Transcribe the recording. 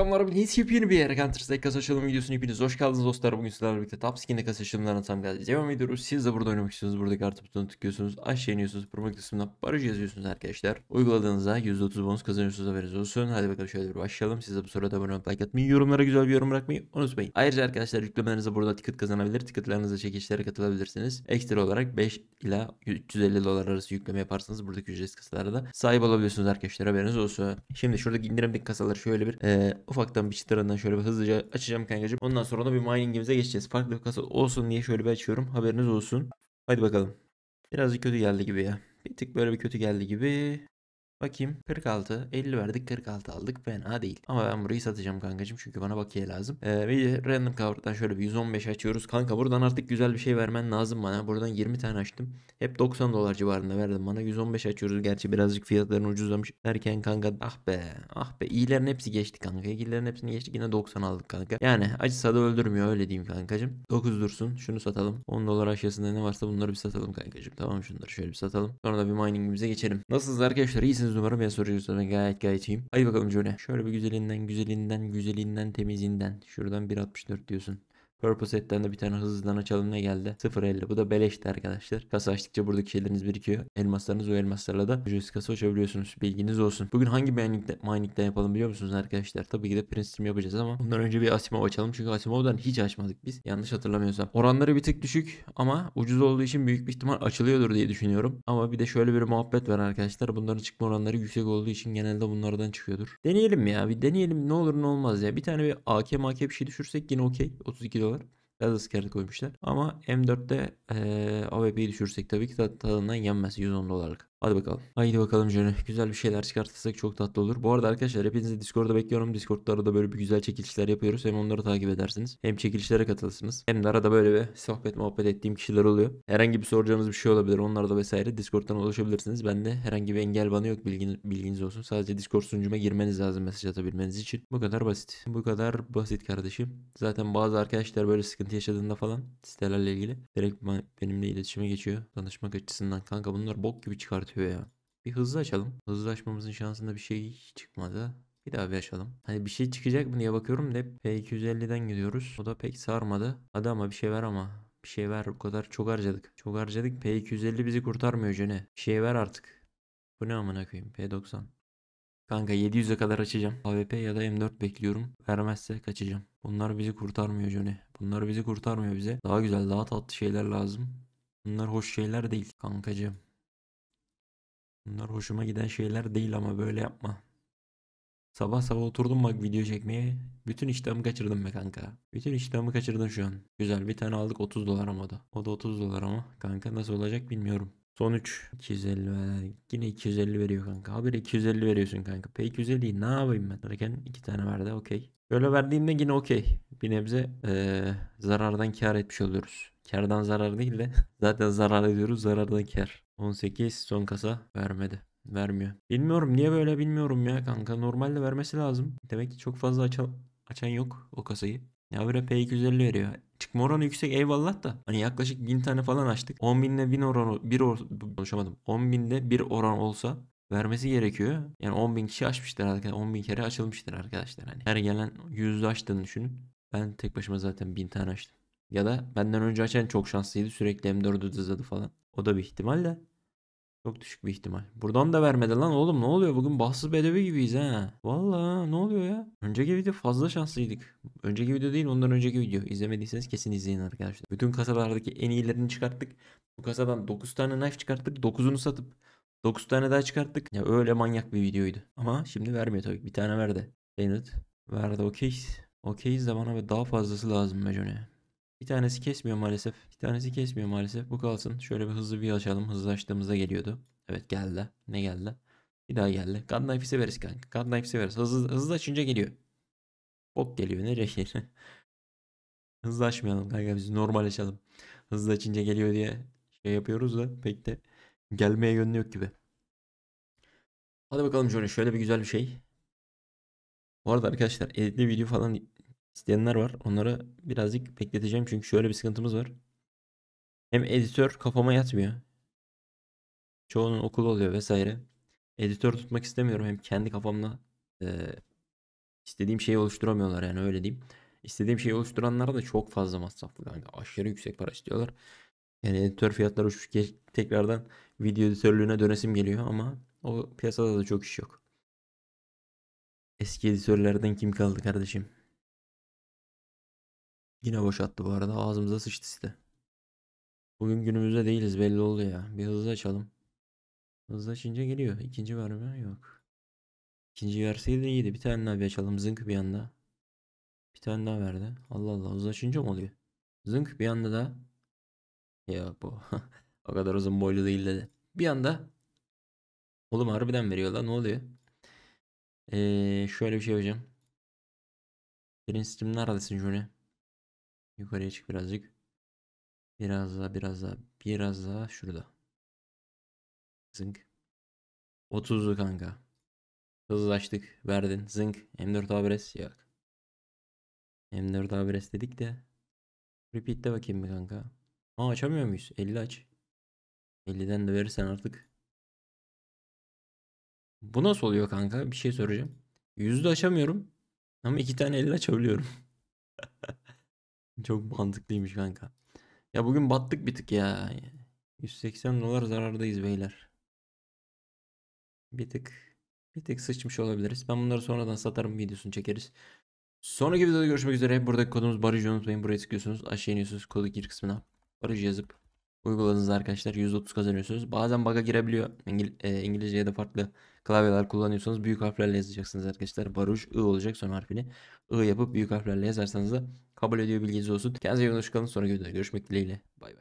Selamlar neyse yepyeni bir Counter Strike kasa açılımı videosunu hepiniz hoş geldiniz dostlar. Bugün sizlerle birlikte Top Skin'de kasa açılımlarına tam geldi. Devam ediyoruz. Siz de burada oynamak istiyorsunuz. Buradaki artı butonu tıklıyorsunuz. Aşağı iniyorsunuz. Promo kısmından baraj yazıyorsunuz arkadaşlar. Uyguladığınızda %30 bonus kazanıyorsunuz haberiniz olsun. Hadi bakalım şöyle bir başlayalım. Siz de bu soruda abone olup like atmayı, yorumlara güzel bir yorum bırakmayı unutmayın. Ayrıca arkadaşlar yüklemelerinize burada ticket kazanabilir. Ticketlarınızla çekişlere katılabilirsiniz. Ekstra olarak 5 ila 350 dolar arası yükleme yaparsanız buradaki ücretsiz kasalara da sahip olabiliyorsunuz arkadaşlar haberiniz olsun. Şimdi şuradaki indirimdeki kasaları şöyle bir e, ufaktan bir çıtırandan şöyle bir hızlıca açacağım kankacığım. Ondan sonra da bir miningimize geçeceğiz. Farklı bir kasa olsun diye şöyle bir açıyorum. Haberiniz olsun. Haydi bakalım. Birazcık kötü geldi gibi ya. Bir tık böyle bir kötü geldi gibi. Bakayım 46 50 verdik 46 aldık fena değil. Ama ben burayı satacağım kankacım çünkü bana bakiye lazım. Ee, random cover'dan şöyle bir 115 açıyoruz. Kanka buradan artık güzel bir şey vermen lazım bana. Buradan 20 tane açtım. Hep 90 dolar civarında verdim bana. 115 açıyoruz. Gerçi birazcık fiyatların ucuzlamış derken kanka ah be ah be iyilerin hepsi geçti kanka. İyilerin hepsini geçtik yine 90 aldık kanka. Yani acısa da öldürmüyor öyle diyeyim kankacım. 9 dursun şunu satalım. 10 dolar aşağısında ne varsa bunları bir satalım kankacım. Tamam şunları şöyle bir satalım. Sonra da bir miningimize geçelim. Nasılsınız arkadaşlar iyisiniz iyisiniz umarım. Ben soruyorsanız gayet gayet iyiyim. Hadi bakalım şöyle, Şöyle bir güzelinden, güzelinden, güzelinden, temizinden. Şuradan 1.64 diyorsun. Purpose etten de bir tane hızlıdan açalım ne geldi? 0.50. Bu da beleşti arkadaşlar. Kasa açtıkça buradaki şeyleriniz birikiyor. Elmaslarınız o elmaslarla da ücretsiz kasa açabiliyorsunuz. Bilginiz olsun. Bugün hangi mining'den, mining'den yapalım biliyor musunuz arkadaşlar? Tabii ki de Prince'im yapacağız ama ondan önce bir Asimov açalım. Çünkü Asimov'dan hiç açmadık biz. Yanlış hatırlamıyorsam. Oranları bir tık düşük ama ucuz olduğu için büyük bir ihtimal açılıyordur diye düşünüyorum. Ama bir de şöyle bir muhabbet var arkadaşlar. Bunların çıkma oranları yüksek olduğu için genelde bunlardan çıkıyordur. Deneyelim ya. Bir deneyelim ne olur ne olmaz ya. Bir tane bir AK MK bir şey düşürsek yine okey. 32 dolar koyuyorlar. Biraz iskelet koymuşlar. Ama M4'te e, AWP'yi düşürsek tabii ki tadından yenmez 110 dolarlık. Hadi bakalım. Haydi bakalım Jönü. Güzel bir şeyler çıkartırsak çok tatlı olur. Bu arada arkadaşlar hepinizi Discord'da bekliyorum. Discord'da arada böyle bir güzel çekilişler yapıyoruz. Hem onları takip edersiniz. Hem çekilişlere katılırsınız. Hem de arada böyle bir sohbet muhabbet ettiğim kişiler oluyor. Herhangi bir soracağınız bir şey olabilir. Onlar da vesaire Discord'dan ulaşabilirsiniz. Ben de herhangi bir engel bana yok bilginiz, bilginiz olsun. Sadece Discord sunucuma girmeniz lazım mesaj atabilmeniz için. Bu kadar basit. Bu kadar basit kardeşim. Zaten bazı arkadaşlar böyle sıkıntı yaşadığında falan sitelerle ilgili direkt benimle iletişime geçiyor. Danışmak açısından. Kanka bunlar bok gibi çıkartıyor atıyor ya. Bir hızlı açalım. Hızlı açmamızın şansında bir şey çıkmadı. Bir daha bir açalım. Hani bir şey çıkacak mı diye bakıyorum da P250'den gidiyoruz. O da pek sarmadı. Hadi ama bir şey ver ama. Bir şey ver bu kadar çok harcadık. Çok harcadık P250 bizi kurtarmıyor Jöne. Bir şey ver artık. Bu ne amına koyayım P90. Kanka 700'e kadar açacağım. AWP ya da M4 bekliyorum. Vermezse kaçacağım. Bunlar bizi kurtarmıyor Johnny. Bunlar bizi kurtarmıyor bize. Daha güzel daha tatlı şeyler lazım. Bunlar hoş şeyler değil kankacığım. Bunlar hoşuma giden şeyler değil ama böyle yapma. Sabah sabah oturdum bak video çekmeye. Bütün iştahımı kaçırdım be kanka. Bütün iştahımı kaçırdım şu an. Güzel bir tane aldık 30 dolar ama o da. O da 30 dolar ama kanka nasıl olacak bilmiyorum. Son 3. 250 ver. Yine 250 veriyor kanka. Habire 250 veriyorsun kanka. P250 ne yapayım ben? Derken 2 tane verdi okey. Böyle verdiğimde yine okey. Bir nebze ee, zarardan kar etmiş oluyoruz. Kardan zarar değil de zaten zarar ediyoruz zarardan kar. 18 son kasa vermedi. Vermiyor. Bilmiyorum niye böyle bilmiyorum ya kanka. Normalde vermesi lazım. Demek ki çok fazla açan, açan yok o kasayı. Ya Yavre P250 veriyor. Çıkma oranı yüksek eyvallah da. Hani yaklaşık 1000 tane falan açtık. 10 binde 1000 oranı bir or konuşamadım. 10 binde bir oran olsa vermesi gerekiyor. Yani 10 bin kişi açmıştır arkadaşlar. 10 bin kere açılmıştır arkadaşlar. Hani her gelen 100 açtığını düşünün. Ben tek başıma zaten 1000 tane açtım. Ya da benden önce açan çok şanslıydı. Sürekli M4'ü dızladı falan. O da bir ihtimal de. Çok düşük bir ihtimal. Buradan da vermedi lan oğlum ne oluyor? Bugün bahtsız bedevi gibiyiz ha. Vallahi ne oluyor ya? Önceki video fazla şanslıydık. Önceki video değil ondan önceki video. İzlemediyseniz kesin izleyin arkadaşlar. Bütün kasalardaki en iyilerini çıkarttık. Bu kasadan 9 tane knife çıkarttık. 9'unu satıp 9 tane daha çıkarttık. Ya öyle manyak bir videoydu. Ama şimdi vermiyor tabii. Bir tane verdi. Bennett verdi Okey. Okeyiz de bana daha fazlası lazım Mecone. Bir tanesi kesmiyor maalesef. Bir tanesi kesmiyor maalesef. Bu kalsın. Şöyle bir hızlı bir açalım. Hızlı açtığımızda geliyordu. Evet geldi. Ne geldi? Bir daha geldi. Gunknife'i severiz kanka. Gunknife'i severiz. Hızlı, hızlı açınca geliyor. Bok geliyor. Nereye geliyor? hızlı açmayalım kanka biz normal açalım. Hızlı açınca geliyor diye şey yapıyoruz da pek de gelmeye yönlü yok gibi. Hadi bakalım şöyle şöyle bir güzel bir şey. Bu arada arkadaşlar editli video falan isteyenler var. Onları birazcık bekleteceğim çünkü şöyle bir sıkıntımız var. Hem editör kafama yatmıyor. Çoğunun okul oluyor vesaire. Editör tutmak istemiyorum. Hem kendi kafamla e, istediğim şeyi oluşturamıyorlar yani öyle diyeyim. İstediğim şeyi oluşturanlara da çok fazla masraflı. Yani aşırı yüksek para istiyorlar. Yani editör fiyatları uçmuş tekrardan video editörlüğüne dönesim geliyor ama o piyasada da çok iş yok. Eski editörlerden kim kaldı kardeşim? Yine boşalttı bu arada. Ağzımıza sıçtı site. Bugün günümüzde değiliz belli oldu ya. Bir hızlı açalım. Hızlı açınca geliyor. İkinci verme yok. İkinci verseydi iyiydi. Bir tane daha bir açalım. Zınk bir anda. Bir tane daha verdi. Allah Allah hızlı açınca mı oluyor? Zınk bir anda da. Ya bu. o kadar uzun boylu değil dedi. Bir anda. Oğlum harbiden veriyorlar ne oluyor? Ee, şöyle bir şey yapacağım. Benim sistem neredesin Juni? Yukarıya çık birazcık. Biraz daha biraz daha biraz daha şurada. Zınk. 30'lu kanka. Hızlaştık. Verdin. Zınk. M4 abres. Yok. M4 abres dedik de. Repeat de bakayım bir kanka. Aa açamıyor muyuz? 50 aç. 50'den de verirsen artık. Bu nasıl oluyor kanka? Bir şey soracağım. Yüzde açamıyorum. Ama iki tane 50 açabiliyorum. Çok mantıklıymış kanka. Ya bugün battık bir tık ya. 180 dolar zarardayız beyler. Bir tık bir tık sıçmış olabiliriz. Ben bunları sonradan satarım videosunu çekeriz. Sonraki videoda görüşmek üzere. Buradaki kodumuz barış unutmayın. Buraya tıklıyorsunuz. Aşağı iniyorsunuz. Kodu gir kısmına. barış yazıp uyguladınız arkadaşlar 130 kazanıyorsunuz. Bazen bug'a girebiliyor. İngil e, İngilizce'ye de farklı klavyeler kullanıyorsanız büyük harflerle yazacaksınız arkadaşlar. Baruj I olacak son harfini. I yapıp büyük harflerle yazarsanız da kabul ediyor bilginiz olsun. Kendinize iyi bakın. Sonra görüşmek dileğiyle. Bay bay.